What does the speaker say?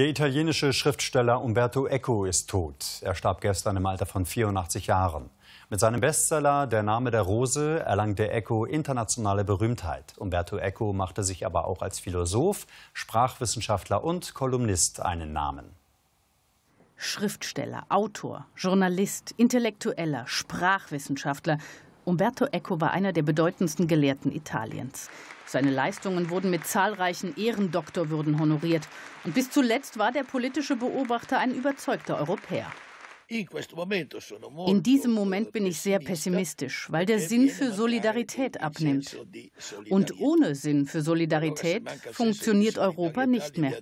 Der italienische Schriftsteller Umberto Eco ist tot. Er starb gestern im Alter von 84 Jahren. Mit seinem Bestseller Der Name der Rose erlangte Eco internationale Berühmtheit. Umberto Eco machte sich aber auch als Philosoph, Sprachwissenschaftler und Kolumnist einen Namen. Schriftsteller, Autor, Journalist, Intellektueller, Sprachwissenschaftler, Umberto Eco war einer der bedeutendsten Gelehrten Italiens. Seine Leistungen wurden mit zahlreichen Ehrendoktorwürden honoriert. Und bis zuletzt war der politische Beobachter ein überzeugter Europäer. In diesem Moment bin ich sehr pessimistisch, weil der Sinn für Solidarität abnimmt. Und ohne Sinn für Solidarität funktioniert Europa nicht mehr.